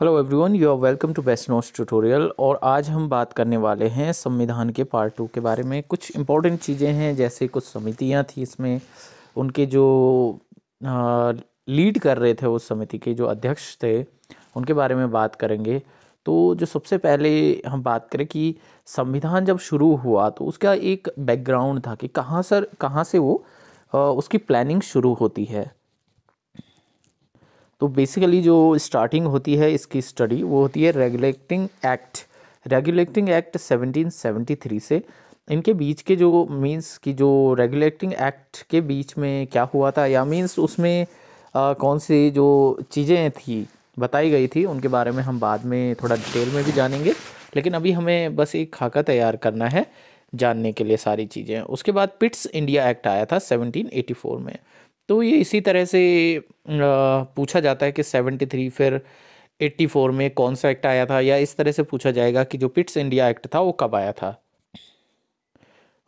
hello everyone you are welcome to best notes tutorial और आज हम बात करने वाले हैं संविधान के पार्ट टू के बारे में कुछ इम्पोर्टेंट चीज़ें हैं जैसे कुछ समितियां थी इसमें उनके जो आ, लीड कर रहे थे उस समिति के जो अध्यक्ष थे उनके बारे में बात करेंगे तो जो सबसे पहले हम बात करें कि संविधान जब शुरू हुआ तो उसका एक बैकग्राउंड था कि कहाँ सर कहाँ से वो आ, उसकी प्लानिंग शुरू होती है तो बेसिकली जो स्टार्टिंग होती है इसकी स्टडी वो होती है रेगुलेटिंग एक्ट रेगुलेटिंग एक्ट 1773 से इनके बीच के जो मींस की जो रेगुलेटिंग एक्ट के बीच में क्या हुआ था या मींस उसमें आ, कौन सी जो चीज़ें थी बताई गई थी उनके बारे में हम बाद में थोड़ा डिटेल में भी जानेंगे लेकिन अभी हमें बस एक खाका तैयार करना है जानने के लिए सारी चीज़ें उसके बाद पिट्स इंडिया एक्ट आया था 1784 में तो ये इसी तरह से पूछा जाता है कि सेवेंटी थ्री फिर एट्टी फोर में कौन सा एक्ट आया था या इस तरह से पूछा जाएगा कि जो पिट्स इंडिया एक्ट था वो कब आया था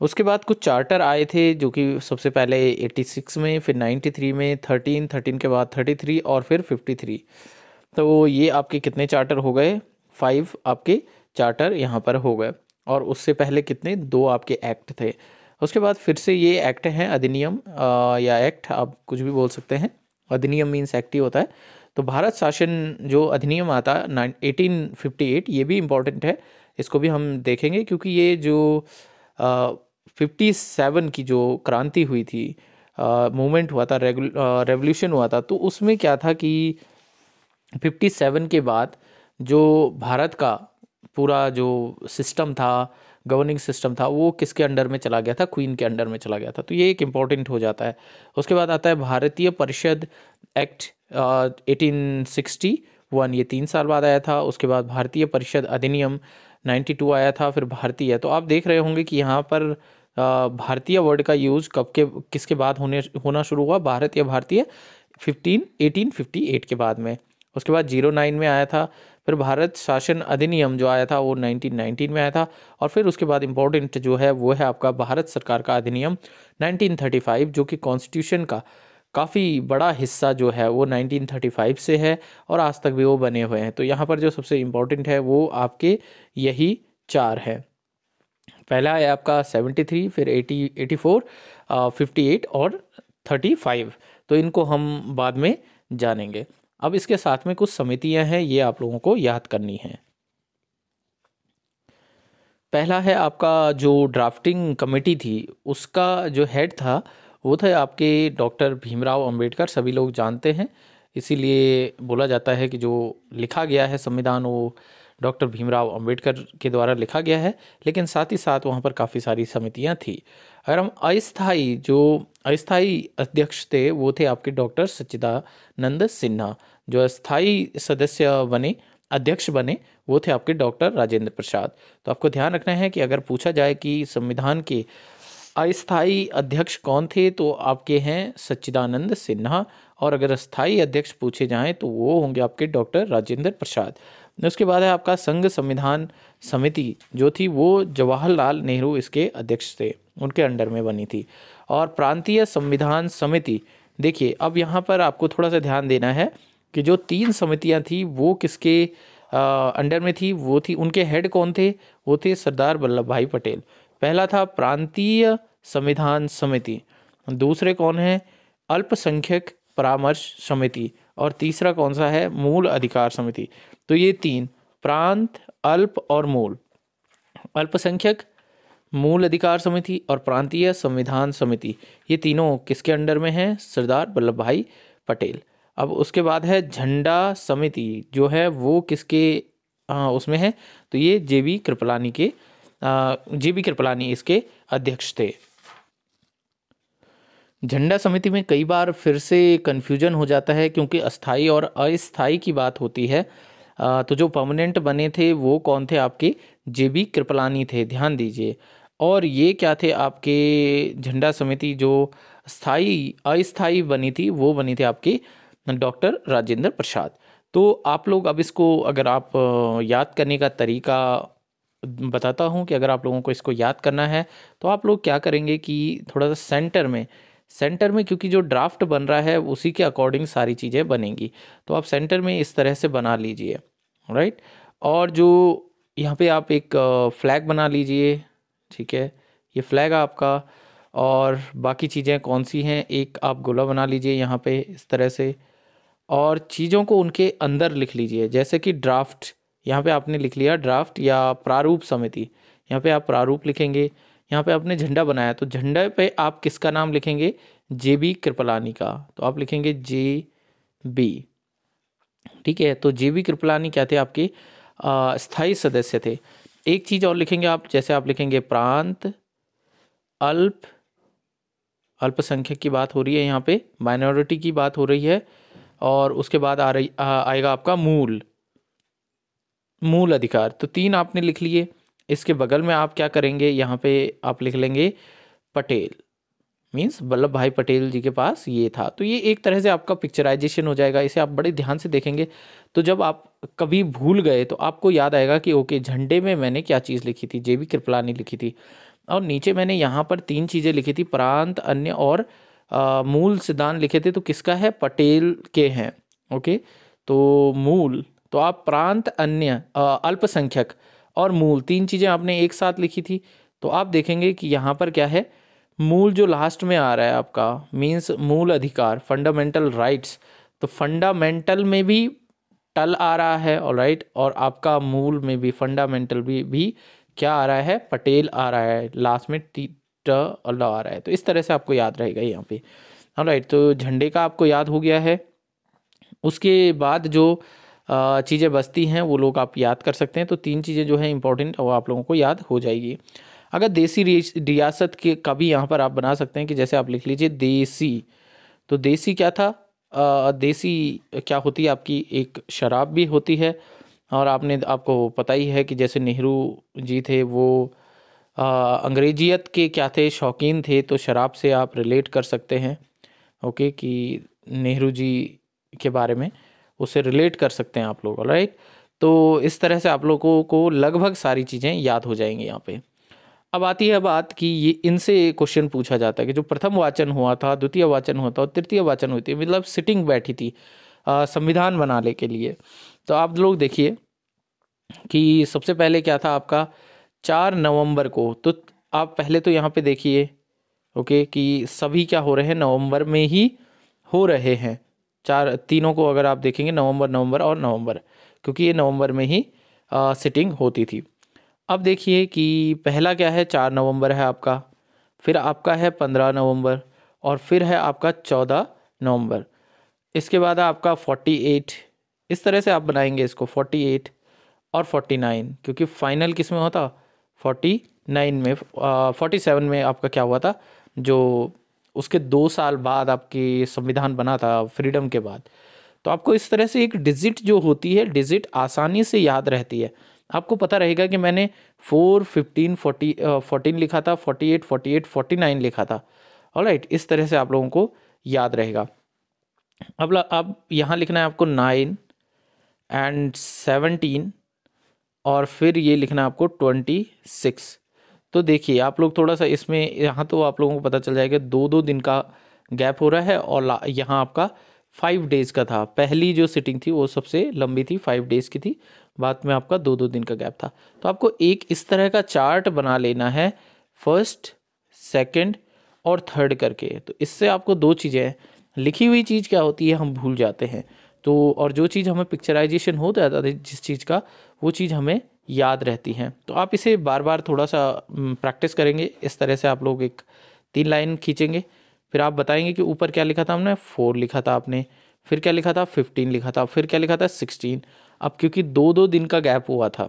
उसके बाद कुछ चार्टर आए थे जो कि सबसे पहले 86 में फिर 93 में 13 13 के बाद 33 और फिर 53 तो ये आपके कितने चार्टर हो गए फाइव आपके चार्टर यहाँ पर हो गए और उससे पहले कितने दो आपके एक्ट थे उसके बाद फिर से ये एक्ट हैं अधिनियम या एक्ट आप कुछ भी बोल सकते हैं अधिनियम मीन्स एक्ट ही होता है तो भारत शासन जो अधिनियम आता एटीन फिफ्टी एट ये भी इम्पोर्टेंट है इसको भी हम देखेंगे क्योंकि ये जो फिफ्टी सेवन की जो क्रांति हुई थी मूवमेंट हुआ था रेवोल्यूशन हुआ था तो उसमें क्या था कि फिफ्टी सेवन के बाद जो भारत का पूरा जो सिस्टम था गवर्निंग सिस्टम था वो किसके अंडर में चला गया था क्वीन के अंडर में चला गया था तो ये एक इम्पॉर्टेंट हो जाता है उसके बाद आता है भारतीय परिषद एक्ट एटीन सिक्सटी वन ये तीन साल बाद आया था उसके बाद भारतीय परिषद अधिनियम नाइन्टी टू आया था फिर भारतीय तो आप देख रहे होंगे कि यहाँ पर भारतीय वर्ड का यूज़ कब के किसके बाद होने होना शुरू हुआ भारत या भारतीय फिफ्टी एट के बाद में उसके बाद जीरो नाइन में आया था फिर भारत शासन अधिनियम जो आया था वो 1919 में आया था और फिर उसके बाद इम्पोर्टेंट जो है वो है आपका भारत सरकार का अधिनियम 1935 जो कि कॉन्स्टिट्यूशन का काफ़ी बड़ा हिस्सा जो है वो 1935 से है और आज तक भी वो बने हुए हैं तो यहाँ पर जो सबसे इम्पोर्टेंट है वो आपके यही चार हैं पहला है आपका 73 फिर 80 84 फिफ्टी 58 और 35 तो इनको हम बाद में जानेंगे अब इसके साथ में कुछ समितियां हैं ये आप लोगों को याद करनी है पहला है आपका जो ड्राफ्टिंग कमेटी थी उसका जो हेड था वो था आपके डॉक्टर भीमराव अंबेडकर सभी लोग जानते हैं इसीलिए बोला जाता है कि जो लिखा गया है संविधान वो डॉक्टर भीमराव अंबेडकर के द्वारा लिखा गया है लेकिन साथ ही साथ वहाँ पर काफ़ी सारी समितियाँ थी अगर हम अस्थाई जो अस्थाई अध्यक्ष थे वो थे आपके डॉक्टर सच्चिदानंद सिन्हा जो अस्थाई सदस्य बने अध्यक्ष बने वो थे आपके डॉक्टर राजेंद्र प्रसाद तो आपको ध्यान रखना है कि अगर पूछा जाए कि संविधान के अस्थाई अध्यक्ष कौन थे तो आपके हैं सच्चिदानंद सिन्हा और अगर स्थायी अध्यक्ष पूछे जाएं तो वो होंगे आपके डॉक्टर राजेंद्र प्रसाद उसके बाद है आपका संघ संविधान समिति जो थी वो जवाहरलाल नेहरू इसके अध्यक्ष थे उनके अंडर में बनी थी और प्रांतीय संविधान समिति देखिए अब यहाँ पर आपको थोड़ा सा ध्यान देना है कि जो तीन समितियाँ थी वो किसके अंडर में थी वो थी उनके हेड कौन थे वो थे सरदार वल्लभ भाई पटेल पहला था प्रांतीय संविधान समिति दूसरे कौन है अल्पसंख्यक परामर्श समिति और तीसरा कौन सा है मूल अधिकार समिति तो ये तीन प्रांत अल्प और मूल अल्पसंख्यक मूल अधिकार समिति और प्रांतीय संविधान समिति ये तीनों किसके अंडर में हैं सरदार वल्लभ भाई पटेल अब उसके बाद है झंडा समिति जो है वो किसके आ, उसमें है तो ये जे बी कृपलानी के जे बी कृपलानी इसके अध्यक्ष थे झंडा समिति में कई बार फिर से कन्फ्यूजन हो जाता है क्योंकि अस्थाई और अस्थाई की बात होती है तो जो परमानेंट बने थे वो कौन थे आपके जे बी कृपलानी थे ध्यान दीजिए और ये क्या थे आपके झंडा समिति जो स्थाई अस्थाई बनी थी वो बनी थी आपके डॉक्टर राजेंद्र प्रसाद तो आप लोग अब इसको अगर आप याद करने का तरीका बताता हूँ कि अगर आप लोगों को इसको याद करना है तो आप लोग क्या करेंगे कि थोड़ा सा सेंटर में सेंटर में क्योंकि जो ड्राफ्ट बन रहा है उसी के अकॉर्डिंग सारी चीज़ें बनेंगी तो आप सेंटर में इस तरह से बना लीजिए राइट और जो यहाँ पे आप एक फ्लैग बना लीजिए ठीक है ये फ्लैग आपका और बाकी चीज़ें कौन सी हैं एक आप गोला बना लीजिए यहाँ पे इस तरह से और चीज़ों को उनके अंदर लिख लीजिए जैसे कि ड्राफ्ट यहाँ पे आपने लिख लिया ड्राफ्ट या प्रारूप समिति यहाँ पे आप प्रारूप लिखेंगे यहाँ पे आपने झंडा बनाया तो झंडा पे आप किसका नाम लिखेंगे जे बी कृपलानी का तो आप लिखेंगे जे बी ठीक है तो जे बी कृपलानी क्या थे आपके स्थायी सदस्य थे एक चीज़ और लिखेंगे आप जैसे आप लिखेंगे प्रांत अल्प अल्पसंख्यक की बात हो रही है यहाँ पे माइनॉरिटी की बात हो रही है और उसके बाद आ रही आ, आएगा आपका मूल मूल अधिकार तो तीन आपने लिख लिए इसके बगल में आप क्या करेंगे यहाँ पे आप लिख लेंगे पटेल मीन्स वल्लभ भाई पटेल जी के पास ये था तो ये एक तरह से आपका पिक्चराइजेशन हो जाएगा इसे आप बड़े ध्यान से देखेंगे तो जब आप कभी भूल गए तो आपको याद आएगा कि ओके झंडे में मैंने क्या चीज़ लिखी थी जे बी कृपलानी लिखी थी और नीचे मैंने यहाँ पर तीन चीज़ें लिखी थी प्रांत अन्य और आ, मूल सिद्धांत लिखे थे तो किसका है पटेल के हैं ओके तो मूल तो आप प्रांत अन्य अल्पसंख्यक और मूल तीन चीज़ें आपने एक साथ लिखी थी तो आप देखेंगे कि यहाँ पर क्या है मूल जो लास्ट में आ रहा है आपका मीन्स मूल अधिकार फंडामेंटल राइट्स तो फंडामेंटल में भी टल आ रहा है और राइट और आपका मूल में भी फंडामेंटल भी भी क्या आ रहा है पटेल आ रहा है लास्ट में टी ट और ल आ रहा है तो इस तरह से आपको याद रहेगा यहाँ पे राइट तो झंडे का आपको याद हो गया है उसके बाद जो चीज़ें बसती हैं वो लोग आप याद कर सकते हैं तो तीन चीज़ें जो है इंपॉर्टेंट वो आप लोगों को याद हो जाएगी अगर देसी रियासत के का भी यहाँ पर आप बना सकते हैं कि जैसे आप लिख लीजिए देसी तो देसी क्या था आ, देसी क्या होती है आपकी एक शराब भी होती है और आपने आपको पता ही है कि जैसे नेहरू जी थे वो अंग्रेजियत के क्या थे शौकीन थे तो शराब से आप रिलेट कर सकते हैं ओके कि नेहरू जी के बारे में उसे रिलेट कर सकते हैं आप लोग राइट तो इस तरह से आप लोगों को लगभग सारी चीज़ें याद हो जाएंगी यहाँ पे अब आती है बात कि ये इनसे क्वेश्चन पूछा जाता है कि जो प्रथम वाचन हुआ था द्वितीय वाचन हुआ था और तृतीय वाचन हुई थी मतलब सिटिंग बैठी थी संविधान बनाने के लिए तो आप लोग देखिए कि सबसे पहले क्या था आपका चार नवंबर को तो आप पहले तो यहाँ पे देखिए ओके कि सभी क्या हो रहे हैं नवंबर में ही हो रहे हैं चार तीनों को अगर आप देखेंगे नवंबर नवंबर और नवंबर क्योंकि ये नवंबर में ही आ, सिटिंग होती थी अब देखिए कि पहला क्या है चार नवंबर है आपका फिर आपका है पंद्रह नवंबर और फिर है आपका चौदह नवंबर इसके बाद आपका फोर्टी एट इस तरह से आप बनाएंगे इसको फोर्टी एट और फोर्टी नाइन क्योंकि फाइनल किस में होता फोर्टी नाइन में फोर्टी सेवन में आपका क्या हुआ था जो उसके दो साल बाद आपकी संविधान बना था फ्रीडम के बाद तो आपको इस तरह से एक डिजिट जो होती है डिजिट आसानी से याद रहती है आपको पता रहेगा कि मैंने फोर फिफ्टीन फोर्टी फोर्टीन लिखा था forty eight forty eight forty nine लिखा था राइट इस तरह से आप लोगों को याद रहेगा अब अब यहाँ लिखना है आपको नाइन एंड सेवनटीन और फिर ये लिखना है आपको ट्वेंटी सिक्स तो देखिए आप लोग थोड़ा सा इसमें यहाँ तो आप लोगों को पता चल जाएगा दो दो दिन का गैप हो रहा है और यहाँ आपका फाइव डेज़ का था पहली जो सिटिंग थी वो सबसे लंबी थी फाइव डेज़ की थी बाद में आपका दो दो दिन का गैप था तो आपको एक इस तरह का चार्ट बना लेना है फर्स्ट सेकंड और थर्ड करके तो इससे आपको दो चीज़ें लिखी हुई चीज़ क्या होती है हम भूल जाते हैं तो और जो चीज़ हमें पिक्चराइजेशन हो जाता था जिस चीज़ का वो चीज़ हमें याद रहती हैं तो आप इसे बार बार थोड़ा सा प्रैक्टिस करेंगे इस तरह से आप लोग एक तीन लाइन खींचेंगे फिर आप बताएंगे कि ऊपर क्या लिखा था हमने फोर लिखा था आपने फिर क्या लिखा था फिफ्टीन लिखा था फिर क्या लिखा था सिक्सटीन अब क्योंकि दो दो दिन का गैप हुआ था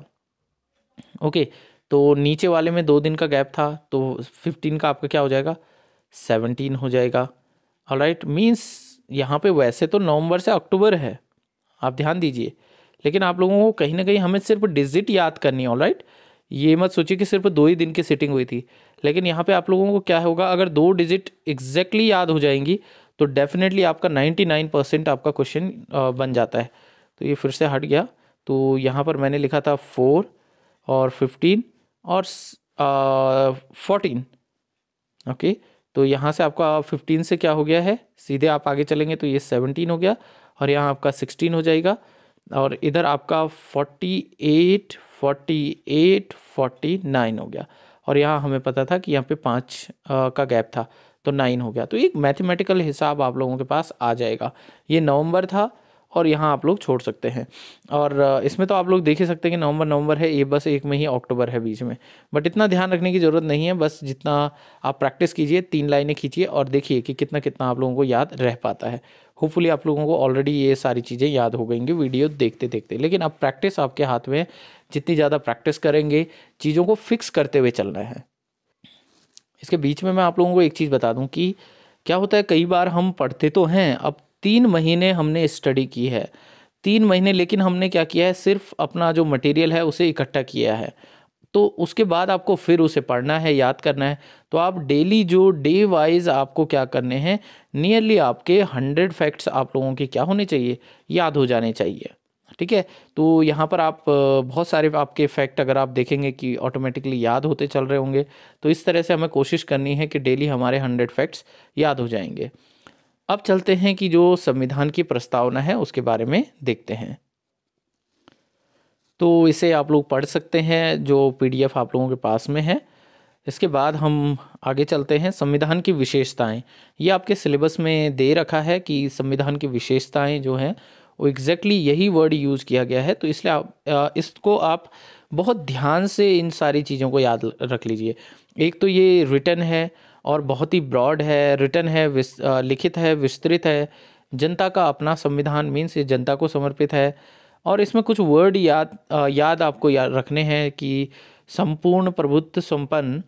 ओके तो नीचे वाले में दो दिन का गैप था तो फिफ्टीन का आपका क्या हो जाएगा सेवनटीन हो जाएगा और राइट मीन्स यहाँ पे वैसे तो नवंबर से अक्टूबर है आप ध्यान दीजिए लेकिन आप लोगों को कहीं ना कहीं हमें सिर्फ डिजिट याद करनी है ऑल राइट ये मत सोचिए कि सिर्फ दो ही दिन की सिटिंग हुई थी लेकिन यहाँ पे आप लोगों को क्या होगा अगर दो डिजिट एग्जैक्टली exactly याद हो जाएंगी तो डेफिनेटली आपका 99 परसेंट आपका क्वेश्चन बन जाता है तो ये फिर से हट गया तो यहाँ पर मैंने लिखा था फोर और फिफ्टीन और फोर्टीन ओके तो यहाँ से आपका फिफ्टीन से क्या हो गया है सीधे आप आगे चलेंगे तो ये सेवनटीन हो गया और यहाँ आपका सिक्सटीन हो जाएगा और इधर आपका forty eight forty eight forty nine हो गया और यहाँ हमें पता था कि यहाँ पे पाँच का गैप था तो नाइन हो गया तो एक मैथमेटिकल हिसाब आप लोगों के पास आ जाएगा ये नवंबर था और यहाँ आप लोग छोड़ सकते हैं और इसमें तो आप लोग देख ही सकते हैं कि नवंबर नवंबर है ये बस एक में ही अक्टूबर है बीच में बट इतना ध्यान रखने की ज़रूरत नहीं है बस जितना आप प्रैक्टिस कीजिए तीन लाइनें खींचिए और देखिए कि कितना कितना आप लोगों को याद रह पाता है होपफुली आप लोगों को ऑलरेडी ये सारी चीज़ें याद हो गएंगी वीडियो देखते देखते लेकिन अब प्रैक्टिस आपके हाथ में जितनी ज़्यादा प्रैक्टिस करेंगे चीज़ों को फिक्स करते हुए चलना है इसके बीच में मैं आप लोगों को एक चीज़ बता दूं कि क्या होता है कई बार हम पढ़ते तो हैं अब तीन महीने हमने स्टडी की है तीन महीने लेकिन हमने क्या किया है सिर्फ अपना जो मटेरियल है उसे इकट्ठा किया है तो उसके बाद आपको फिर उसे पढ़ना है याद करना है तो आप डेली जो डे वाइज आपको क्या करने हैं नियरली आपके हंड्रेड फैक्ट्स आप लोगों के क्या होने चाहिए याद हो जाने चाहिए ठीक है तो यहाँ पर आप बहुत सारे आपके फैक्ट अगर आप देखेंगे कि ऑटोमेटिकली याद होते चल रहे होंगे तो इस तरह से हमें कोशिश करनी है कि डेली हमारे हंड्रेड फैक्ट्स याद हो जाएंगे अब चलते हैं कि जो संविधान की प्रस्तावना है उसके बारे में देखते हैं तो इसे आप लोग पढ़ सकते हैं जो पीडीएफ आप लोगों के पास में है इसके बाद हम आगे चलते हैं संविधान की विशेषताएं ये आपके सिलेबस में दे रखा है कि संविधान की विशेषताएं जो हैं वो एग्जैक्टली यही वर्ड यूज़ किया गया है तो इसलिए आप इसको आप बहुत ध्यान से इन सारी चीज़ों को याद रख लीजिए एक तो ये रिटर्न है और बहुत ही ब्रॉड है रिटर्न है लिखित है विस्तृत है जनता का अपना संविधान मीन्स ये जनता को समर्पित है और इसमें कुछ वर्ड याद याद आपको याद रखने हैं कि संपूर्ण प्रभुत्व संपन्न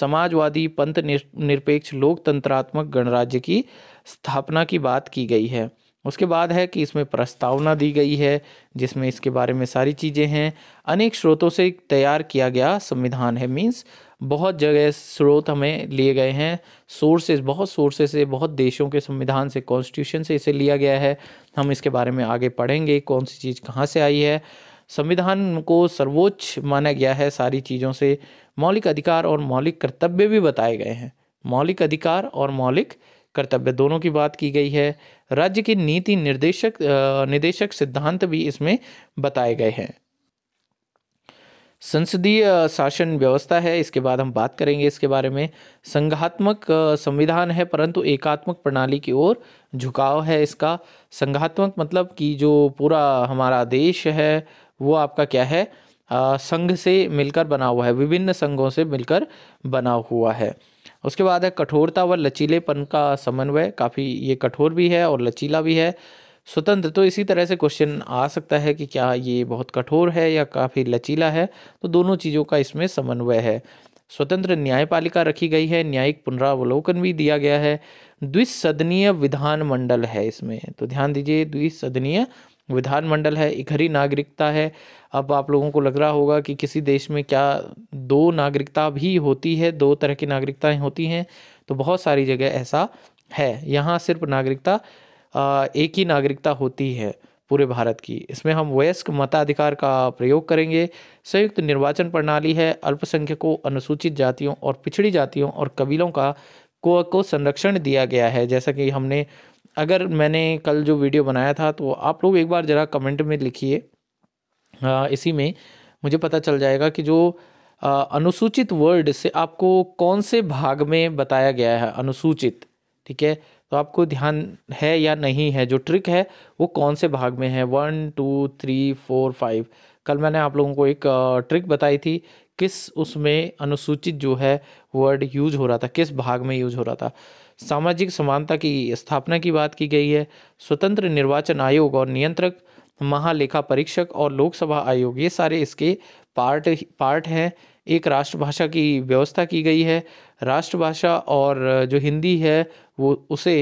समाजवादी पंथ निरपेक्ष लोकतंत्रात्मक गणराज्य की स्थापना की बात की गई है उसके बाद है कि इसमें प्रस्तावना दी गई है जिसमें इसके बारे में सारी चीज़ें हैं अनेक स्रोतों से तैयार किया गया संविधान है मीन्स बहुत जगह स्रोत हमें लिए गए हैं सोर्सेज बहुत सोर्सेज से बहुत देशों के संविधान से कॉन्स्टिट्यूशन से इसे लिया गया है हम इसके बारे में आगे पढ़ेंगे कौन सी चीज़ कहाँ से आई है संविधान को सर्वोच्च माना गया है सारी चीज़ों से मौलिक अधिकार और मौलिक कर्तव्य भी बताए गए हैं मौलिक अधिकार और मौलिक कर्तव्य दोनों की बात की गई है राज्य के नीति निर्देशक निदेशक सिद्धांत भी इसमें बताए गए हैं संसदीय शासन व्यवस्था है इसके बाद हम बात करेंगे इसके बारे में संघात्मक संविधान है परंतु एकात्मक प्रणाली की ओर झुकाव है इसका संघात्मक मतलब कि जो पूरा हमारा देश है वो आपका क्या है संघ से मिलकर बना हुआ है विभिन्न संघों से मिलकर बना हुआ है उसके बाद है कठोरता व लचीलेपन का समन्वय काफ़ी ये कठोर भी है और लचीला भी है स्वतंत्र तो इसी तरह से क्वेश्चन आ सकता है कि क्या ये बहुत कठोर है या काफ़ी लचीला है तो दोनों चीज़ों का इसमें समन्वय है स्वतंत्र न्यायपालिका रखी गई है न्यायिक पुनरावलोकन भी दिया गया है द्विसदनीय विधानमंडल है इसमें तो ध्यान दीजिए द्विसदनीय विधानमंडल है इकहरी नागरिकता है अब आप लोगों को लग रहा होगा कि किसी देश में क्या दो नागरिकता भी होती है दो तरह की नागरिकताएं होती हैं तो बहुत सारी जगह ऐसा है यहाँ सिर्फ नागरिकता एक ही नागरिकता होती है पूरे भारत की इसमें हम वयस्क मताधिकार का प्रयोग करेंगे संयुक्त निर्वाचन प्रणाली है अल्पसंख्यकों अनुसूचित जातियों और पिछड़ी जातियों और कबीलों का को को संरक्षण दिया गया है जैसा कि हमने अगर मैंने कल जो वीडियो बनाया था तो आप लोग एक बार ज़रा कमेंट में लिखिए इसी में मुझे पता चल जाएगा कि जो अनुसूचित वर्ड से आपको कौन से भाग में बताया गया है अनुसूचित ठीक है तो आपको ध्यान है या नहीं है जो ट्रिक है वो कौन से भाग में है one two three four five कल मैंने आप लोगों को एक ट्रिक बताई थी किस उसमें अनुसूचित जो है वर्ड यूज हो रहा था किस भाग में यूज हो रहा था सामाजिक समानता की स्थापना की बात की गई है स्वतंत्र निर्वाचन आयोग और नियंत्रक महालेखा परीक्षक और लोकसभा आयोग ये सारे इसके पार्ट पार्ट हैं एक राष्ट्रभाषा की व्यवस्था की गई है राष्ट्रभाषा और जो हिंदी है वो उसे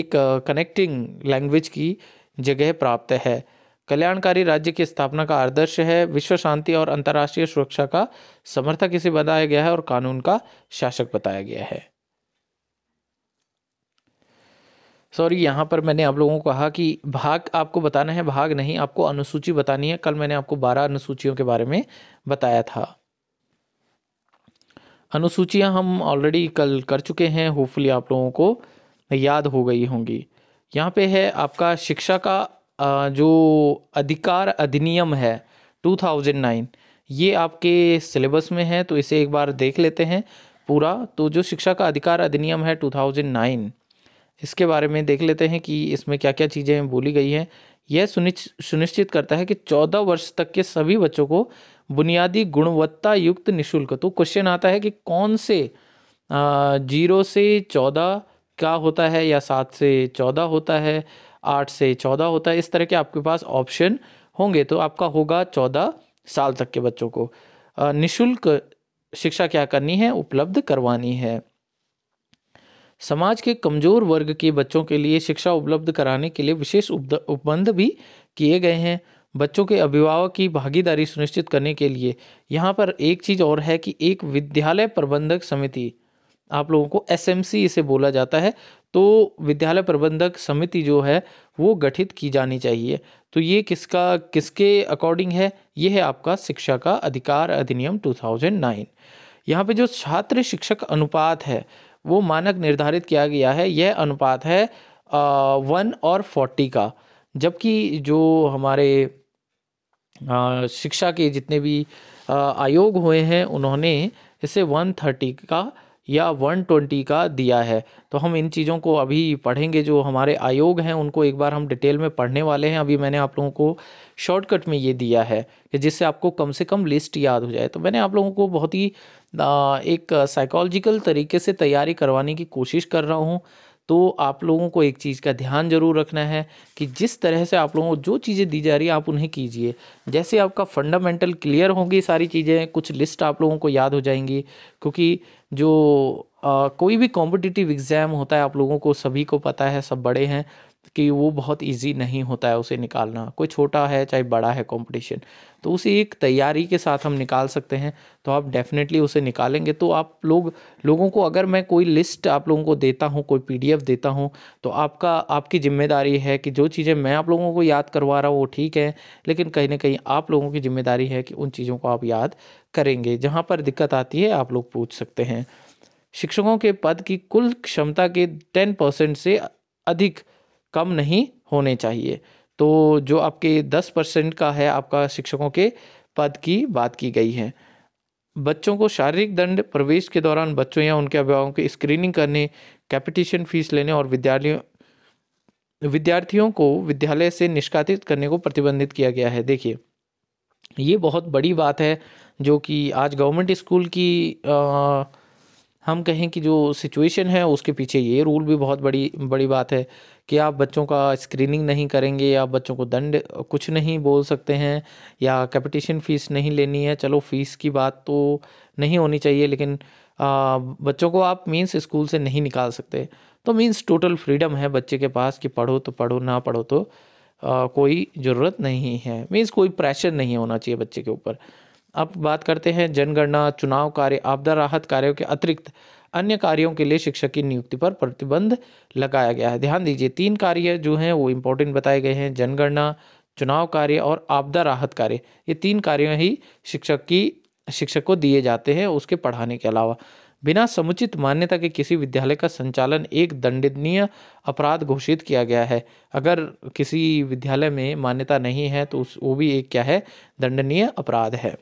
एक कनेक्टिंग लैंग्वेज की जगह प्राप्त है कल्याणकारी राज्य की स्थापना का आदर्श है विश्व शांति और अंतर्राष्ट्रीय सुरक्षा का समर्थक इसे बताया गया है और कानून का शासक बताया गया है सॉरी यहाँ पर मैंने आप लोगों को कहा कि भाग आपको बताना है भाग नहीं आपको अनुसूची बतानी है कल मैंने आपको बारह अनुसूचियों के बारे में बताया था अनुसूचियाँ हम ऑलरेडी कल कर चुके हैं होपफुली आप लोगों को याद हो गई होंगी यहाँ पे है आपका शिक्षा का जो अधिकार अधिनियम है 2009 ये आपके सिलेबस में है तो इसे एक बार देख लेते हैं पूरा तो जो शिक्षा का अधिकार अधिनियम है 2009 इसके बारे में देख लेते हैं कि इसमें क्या क्या चीज़ें बोली गई हैं यह सुनिश्चित करता है कि चौदह वर्ष तक के सभी बच्चों को बुनियादी गुणवत्ता युक्त निशुल्क तो क्वेश्चन आता है कि कौन से जीरो से चौदह का होता है या सात से चौदह होता है आठ से चौदह होता है इस तरह के आपके पास ऑप्शन होंगे तो आपका होगा चौदह साल तक के बच्चों को निशुल्क शिक्षा क्या करनी है उपलब्ध करवानी है समाज के कमजोर वर्ग के बच्चों के लिए शिक्षा उपलब्ध कराने के लिए विशेष उपबंध भी किए गए हैं बच्चों के अभिभावक की भागीदारी सुनिश्चित करने के लिए यहाँ पर एक चीज़ और है कि एक विद्यालय प्रबंधक समिति आप लोगों को एस इसे बोला जाता है तो विद्यालय प्रबंधक समिति जो है वो गठित की जानी चाहिए तो ये किसका किसके अकॉर्डिंग है ये है आपका शिक्षा का अधिकार अधिनियम 2009 यहाँ पे जो छात्र शिक्षक अनुपात है वो मानक निर्धारित किया गया है यह अनुपात है वन और फोर्टी का जबकि जो हमारे आ, शिक्षा के जितने भी आ, आयोग हुए हैं उन्होंने इसे वन थर्टी का या 120 का दिया है तो हम इन चीज़ों को अभी पढ़ेंगे जो हमारे आयोग हैं उनको एक बार हम डिटेल में पढ़ने वाले हैं अभी मैंने आप लोगों को शॉर्टकट में ये दिया है कि जिससे आपको कम से कम लिस्ट याद हो जाए तो मैंने आप लोगों को बहुत ही एक साइकोलॉजिकल तरीके से तैयारी करवाने की कोशिश कर रहा हूँ तो आप लोगों को एक चीज़ का ध्यान जरूर रखना है कि जिस तरह से आप लोगों को जो चीज़ें दी जा रही है आप उन्हें कीजिए जैसे आपका फंडामेंटल क्लियर होगी सारी चीज़ें कुछ लिस्ट आप लोगों को याद हो जाएंगी क्योंकि जो आ, कोई भी कॉम्पिटिटिव एग्ज़ाम होता है आप लोगों को सभी को पता है सब बड़े हैं कि वो बहुत इजी नहीं होता है उसे निकालना कोई छोटा है चाहे बड़ा है कंपटीशन तो उसे एक तैयारी के साथ हम निकाल सकते हैं तो आप डेफिनेटली उसे निकालेंगे तो आप लोग लोगों को अगर मैं कोई लिस्ट आप लोगों को देता हूँ कोई पीडीएफ देता हूँ तो आपका आपकी जिम्मेदारी है कि जो चीज़ें मैं आप लोगों को याद करवा रहा हूँ वो ठीक है लेकिन कहीं ना कहीं आप लोगों की जिम्मेदारी है कि उन चीज़ों को आप याद करेंगे जहाँ पर दिक्कत आती है आप लोग पूछ सकते हैं शिक्षकों के पद की कुल क्षमता के टेन परसेंट से अधिक कम नहीं होने चाहिए तो जो आपके दस परसेंट का है आपका शिक्षकों के पद की बात की गई है बच्चों को शारीरिक दंड प्रवेश के दौरान बच्चों या उनके अभिभावकों की स्क्रीनिंग करने कैपिटिशन फीस लेने और विद्यालयों विद्यार्थियों को विद्यालय से निष्कासित करने को प्रतिबंधित किया गया है देखिए ये बहुत बड़ी बात है जो कि आज गवर्नमेंट स्कूल की आ, हम कहें कि जो सिचुएशन है उसके पीछे ये रूल भी बहुत बड़ी बड़ी बात है कि आप बच्चों का स्क्रीनिंग नहीं करेंगे या बच्चों को दंड कुछ नहीं बोल सकते हैं या कैपिटेशन फ़ीस नहीं लेनी है चलो फ़ीस की बात तो नहीं होनी चाहिए लेकिन आ, बच्चों को आप मीन्स स्कूल से नहीं निकाल सकते तो मीन्स टोटल फ्रीडम है बच्चे के पास कि पढ़ो तो पढ़ो ना पढ़ो तो आ, कोई ज़रूरत नहीं है मीन्स कोई प्रेशर नहीं होना चाहिए बच्चे के ऊपर अब बात करते हैं जनगणना चुनाव कार्य आपदा राहत कार्यों के अतिरिक्त अन्य कार्यों के लिए शिक्षक की नियुक्ति पर प्रतिबंध लगाया गया है ध्यान दीजिए तीन कार्य जो हैं वो इम्पोर्टेंट बताए गए हैं जनगणना चुनाव कार्य और आपदा राहत कार्य ये तीन कार्य ही शिक्षक की शिक्षक को दिए जाते हैं उसके पढ़ाने के अलावा बिना समुचित मान्यता के किसी विद्यालय का संचालन एक दंडनीय अपराध घोषित किया गया है अगर किसी विद्यालय में मान्यता नहीं है तो उस वो भी एक क्या है दंडनीय अपराध है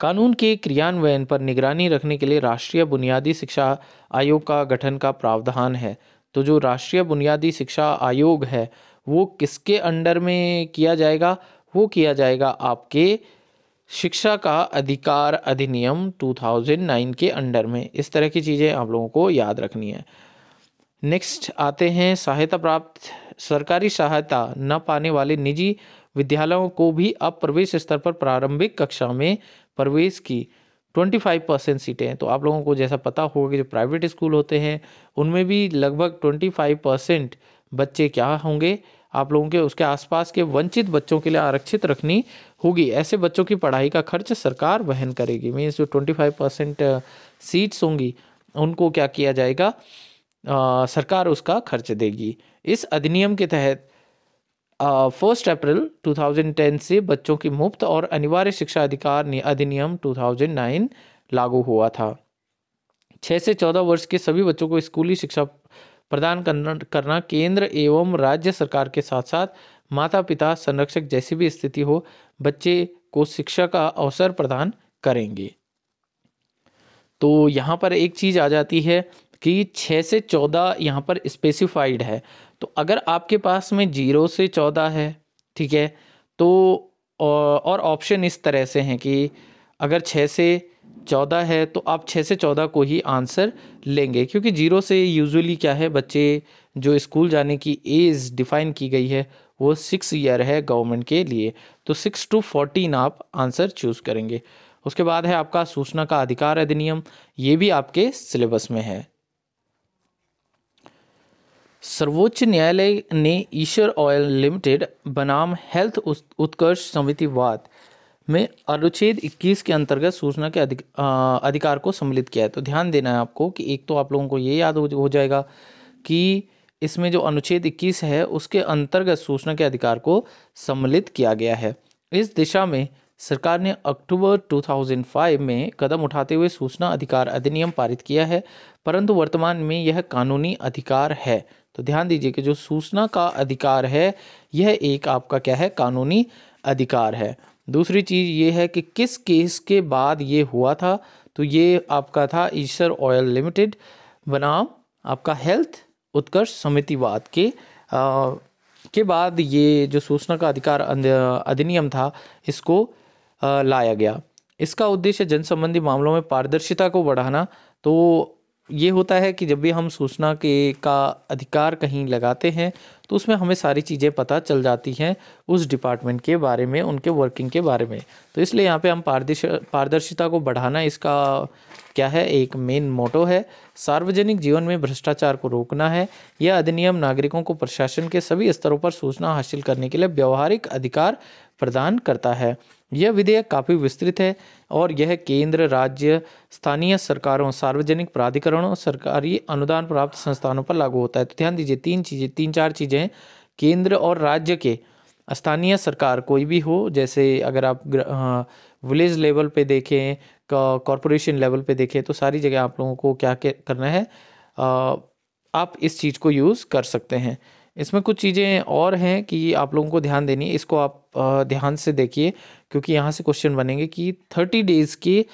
कानून के क्रियान्वयन पर निगरानी रखने के लिए राष्ट्रीय बुनियादी शिक्षा आयोग का गठन का प्रावधान है तो जो राष्ट्रीय बुनियादी शिक्षा आयोग है वो किसके अंडर में किया जाएगा वो किया जाएगा आपके शिक्षा का अधिकार अधिनियम 2009 के अंडर में इस तरह की चीज़ें आप लोगों को याद रखनी है नेक्स्ट आते हैं सहायता प्राप्त सरकारी सहायता न पाने वाले निजी विद्यालयों को भी अब प्रवेश स्तर पर प्रारंभिक कक्षा में प्रवेश की 25 परसेंट सीटें तो आप लोगों को जैसा पता होगा कि जो प्राइवेट स्कूल होते हैं उनमें भी लगभग 25 परसेंट बच्चे क्या होंगे आप लोगों के उसके आसपास के वंचित बच्चों के लिए आरक्षित रखनी होगी ऐसे बच्चों की पढ़ाई का खर्च सरकार वहन करेगी मीन्स जो ट्वेंटी फाइव परसेंट सीट्स होंगी उनको क्या किया जाएगा आ, सरकार उसका खर्च देगी इस अधिनियम के तहत फर्स्ट अप्रैल 2010 से बच्चों की मुफ्त और अनिवार्य शिक्षा अधिकार अधिनियम 2009 लागू हुआ था छः से चौदह वर्ष के सभी बच्चों को स्कूली शिक्षा प्रदान करना केंद्र एवं राज्य सरकार के साथ साथ माता पिता संरक्षक जैसी भी स्थिति हो बच्चे को शिक्षा का अवसर प्रदान करेंगे तो यहाँ पर एक चीज़ आ जाती है कि छः से चौदह यहाँ पर स्पेसिफाइड है तो अगर आपके पास में जीरो से चौदह है ठीक है तो और ऑप्शन इस तरह से हैं कि अगर छः से चौदह है तो आप छः से चौदह को ही आंसर लेंगे क्योंकि जीरो से यूजुअली क्या है बच्चे जो स्कूल जाने की एज डिफाइन की गई है वो सिक्स ईयर है गवर्नमेंट के लिए तो सिक्स टू फोर्टीन आप आंसर चूज़ करेंगे उसके बाद है आपका सूचना का अधिकार अधिनियम ये भी आपके सिलेबस में है सर्वोच्च न्यायालय ने ईश्वर ऑयल लिमिटेड बनाम हेल्थ उत्कर्ष समिति वाद में अनुच्छेद 21 के अंतर्गत सूचना के अधिक, आ, अधिकार को सम्मिलित किया है तो ध्यान देना है आपको कि एक तो आप लोगों को ये याद हो, जाएगा कि इसमें जो अनुच्छेद 21 है उसके अंतर्गत सूचना के अधिकार को सम्मिलित किया गया है इस दिशा में सरकार ने अक्टूबर 2005 में कदम उठाते हुए सूचना अधिकार अधिनियम पारित किया है परंतु वर्तमान में यह कानूनी अधिकार है तो ध्यान दीजिए कि जो सूचना का अधिकार है यह एक आपका क्या है कानूनी अधिकार है दूसरी चीज़ ये है कि किस केस के बाद ये हुआ था तो ये आपका था ईश्वर ऑयल लिमिटेड बनाम आपका हेल्थ उत्कर्ष समितिवाद के आ, के बाद ये जो सूचना का अधिकार अं, अधिनियम था इसको आ, लाया गया इसका उद्देश्य जन संबंधी मामलों में पारदर्शिता को बढ़ाना तो ये होता है कि जब भी हम सूचना के का अधिकार कहीं लगाते हैं तो उसमें हमें सारी चीज़ें पता चल जाती हैं उस डिपार्टमेंट के बारे में उनके वर्किंग के बारे में तो इसलिए यहाँ पे हम पारदर्श पारदर्शिता को बढ़ाना इसका क्या है एक मेन मोटो है सार्वजनिक जीवन में भ्रष्टाचार को रोकना है यह अधिनियम नागरिकों को प्रशासन के सभी स्तरों पर सूचना हासिल करने के लिए व्यवहारिक अधिकार प्रदान करता है यह विधेयक काफ़ी विस्तृत है और यह केंद्र राज्य स्थानीय सरकारों सार्वजनिक प्राधिकरणों सरकारी अनुदान प्राप्त संस्थानों पर लागू होता है तो ध्यान दीजिए तीन चीज़ें तीन चार चीज़ें हैं केंद्र और राज्य के स्थानीय सरकार कोई भी हो जैसे अगर आप विलेज लेवल पे देखें कॉरपोरेशन लेवल पे देखें तो सारी जगह आप लोगों को क्या करना है आप इस चीज़ को यूज़ कर सकते हैं इसमें कुछ चीज़ें और हैं कि आप लोगों को ध्यान देनी इसको आप ध्यान से देखिए क्योंकि यहाँ से क्वेश्चन बनेंगे कि थर्टी डेज़ के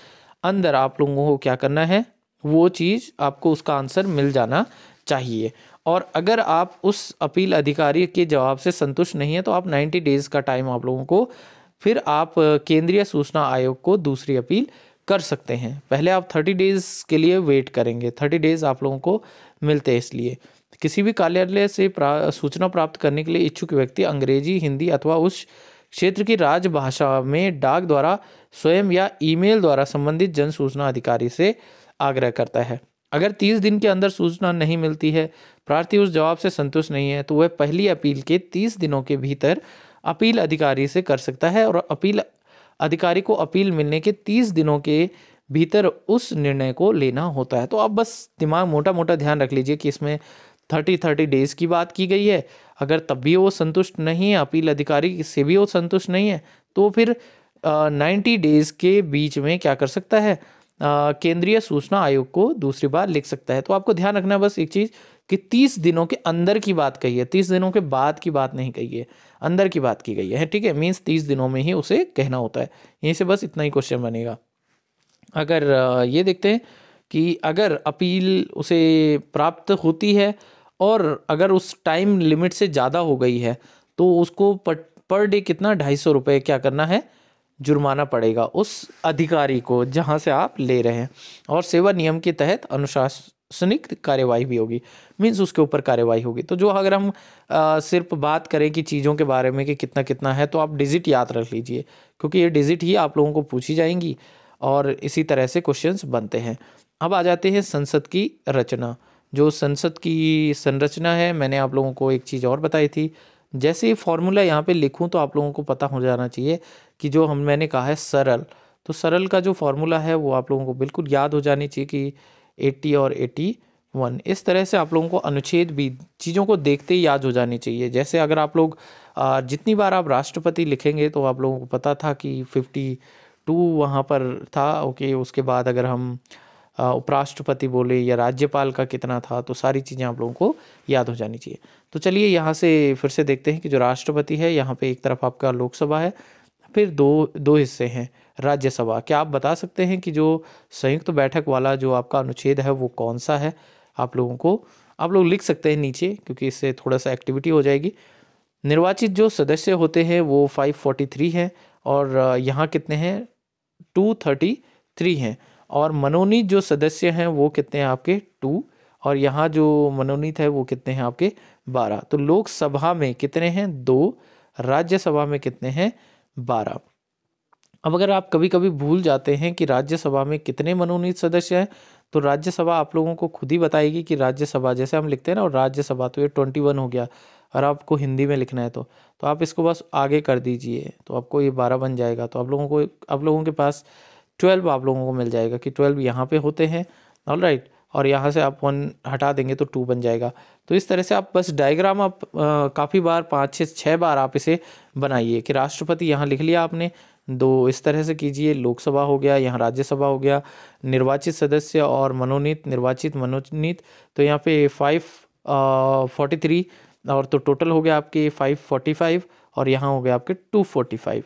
अंदर आप लोगों को क्या करना है वो चीज़ आपको उसका आंसर मिल जाना चाहिए और अगर आप उस अपील अधिकारी के जवाब से संतुष्ट नहीं है तो आप 90 डेज़ का टाइम आप लोगों को फिर आप केंद्रीय सूचना आयोग को दूसरी अपील कर सकते हैं पहले आप थर्टी डेज़ के लिए वेट करेंगे थर्टी डेज़ आप लोगों को मिलते हैं इसलिए किसी भी कार्यालय से प्रा, सूचना प्राप्त करने के लिए इच्छुक व्यक्ति अंग्रेजी हिंदी अथवा उस क्षेत्र की राजभाषा में डाक द्वारा स्वयं या ईमेल द्वारा संबंधित जन सूचना अधिकारी से आग्रह करता है अगर तीस दिन के अंदर सूचना नहीं मिलती है प्रार्थी उस जवाब से संतुष्ट नहीं है तो वह पहली अपील के तीस दिनों के भीतर अपील अधिकारी से कर सकता है और अपील अधिकारी को अपील मिलने के तीस दिनों के भीतर उस निर्णय को लेना होता है तो आप बस दिमाग मोटा मोटा ध्यान रख लीजिए कि इसमें थर्टी थर्टी डेज़ की बात की गई है अगर तब भी वो संतुष्ट नहीं है अपील अधिकारी से भी वो संतुष्ट नहीं है तो फिर नाइन्टी डेज़ के बीच में क्या कर सकता है केंद्रीय सूचना आयोग को दूसरी बार लिख सकता है तो आपको ध्यान रखना बस एक चीज़ कि तीस दिनों के अंदर की बात कही है तीस दिनों के बाद की बात नहीं कही है अंदर की बात की गई है ठीक है मीन्स तीस दिनों में ही उसे कहना होता है यहीं से बस इतना ही क्वेश्चन बनेगा अगर ये देखते हैं कि अगर अपील उसे प्राप्त होती है और अगर उस टाइम लिमिट से ज़्यादा हो गई है तो उसको पर, पर डे कितना ढाई सौ रुपये क्या करना है जुर्माना पड़ेगा उस अधिकारी को जहाँ से आप ले रहे हैं और सेवा नियम के तहत अनुशासन संयुक्त कार्यवाही भी होगी मीन्स उसके ऊपर कार्यवाही होगी तो जो अगर हम आ, सिर्फ बात करें कि चीज़ों के बारे में कि कितना कितना है तो आप डिजिट याद रख लीजिए क्योंकि ये डिजिट ही आप लोगों को पूछी जाएंगी और इसी तरह से क्वेश्चंस बनते हैं अब आ जाते हैं संसद की रचना जो संसद की संरचना है मैंने आप लोगों को एक चीज़ और बताई थी जैसे ये फॉर्मूला यहाँ पे लिखूँ तो आप लोगों को पता हो जाना चाहिए कि जो हम मैंने कहा है सरल तो सरल का जो फॉर्मूला है वो आप लोगों को बिल्कुल याद हो जानी चाहिए कि 80 और 81 इस तरह से आप लोगों को अनुच्छेद भी चीज़ों को देखते ही याद हो जानी चाहिए जैसे अगर आप लोग जितनी बार आप राष्ट्रपति लिखेंगे तो आप लोगों को पता था कि 52 वहाँ पर था ओके उसके बाद अगर हम उपराष्ट्रपति बोले या राज्यपाल का कितना था तो सारी चीज़ें आप लोगों को याद हो जानी चाहिए तो चलिए यहाँ से फिर से देखते हैं कि जो राष्ट्रपति है यहाँ पे एक तरफ आपका लोकसभा है फिर दो दो हिस्से हैं राज्यसभा क्या आप बता सकते हैं कि जो संयुक्त बैठक वाला जो आपका अनुच्छेद है वो कौन सा है आप लोगों को आप लोग लिख सकते हैं नीचे क्योंकि इससे थोड़ा सा एक्टिविटी हो जाएगी निर्वाचित जो सदस्य होते हैं वो 543 हैं और यहाँ कितने हैं 233 हैं और मनोनीत जो सदस्य हैं वो कितने हैं आपके टू और यहाँ जो मनोनीत है वो कितने हैं आपके बारह तो लोकसभा में कितने हैं दो राज्यसभा में कितने हैं बारह अब अगर आप कभी कभी भूल जाते हैं कि राज्यसभा में कितने मनोनीत सदस्य हैं तो राज्यसभा आप लोगों को खुद ही बताएगी कि राज्यसभा जैसे हम लिखते हैं ना और राज्यसभा तो ये ट्वेंटी वन हो गया और आपको हिंदी में लिखना है तो तो आप इसको बस आगे कर दीजिए तो आपको ये बारह बन जाएगा तो आप लोगों को आप लोगों के पास ट्वेल्व आप लोगों को मिल जाएगा कि ट्वेल्व यहाँ पे होते हैं ऑल राइट और यहाँ से आप वन हटा देंगे तो टू बन जाएगा तो इस तरह से आप बस डायग्राम आप काफ़ी बार पाँच छः छः बार आप इसे बनाइए कि राष्ट्रपति यहाँ लिख लिया आपने दो इस तरह से कीजिए लोकसभा हो गया यहाँ राज्यसभा हो गया निर्वाचित सदस्य और मनोनीत निर्वाचित मनोनीत तो यहाँ पे फाइव फोर्टी थ्री और तो टोटल हो गया आपके फाइव फोर्टी फाइव और यहाँ हो गया आपके टू फोर्टी फाइव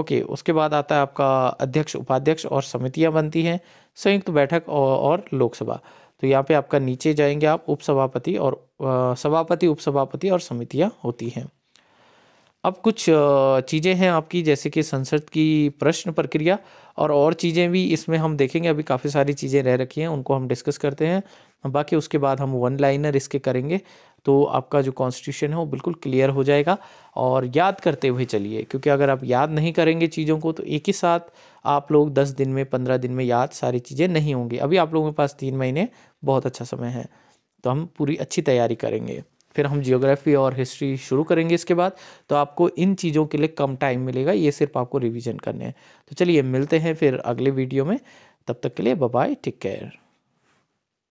ओके उसके बाद आता है आपका अध्यक्ष उपाध्यक्ष और समितियाँ बनती हैं संयुक्त बैठक और, और लोकसभा तो यहाँ पे आपका नीचे जाएंगे आप उपसभापति और सभापति उपसभापति और समितियाँ होती हैं अब कुछ चीज़ें हैं आपकी जैसे कि संसद की प्रश्न प्रक्रिया और और चीज़ें भी इसमें हम देखेंगे अभी काफ़ी सारी चीज़ें रह रखी हैं उनको हम डिस्कस करते हैं बाकी उसके बाद हम वन लाइनर इसके करेंगे तो आपका जो कॉन्स्टिट्यूशन है वो बिल्कुल क्लियर हो जाएगा और याद करते हुए चलिए क्योंकि अगर आप याद नहीं करेंगे चीज़ों को तो एक ही साथ आप लोग दस दिन में पंद्रह दिन में याद सारी चीज़ें नहीं होंगी अभी आप लोगों के पास तीन महीने बहुत अच्छा समय है तो हम पूरी अच्छी तैयारी करेंगे फिर हम जियोग्राफी और हिस्ट्री शुरू करेंगे इसके बाद तो आपको इन चीज़ों के लिए कम टाइम मिलेगा ये सिर्फ आपको रिविजन करने हैं तो चलिए मिलते हैं फिर अगले वीडियो में तब तक के लिए बाय टेक केयर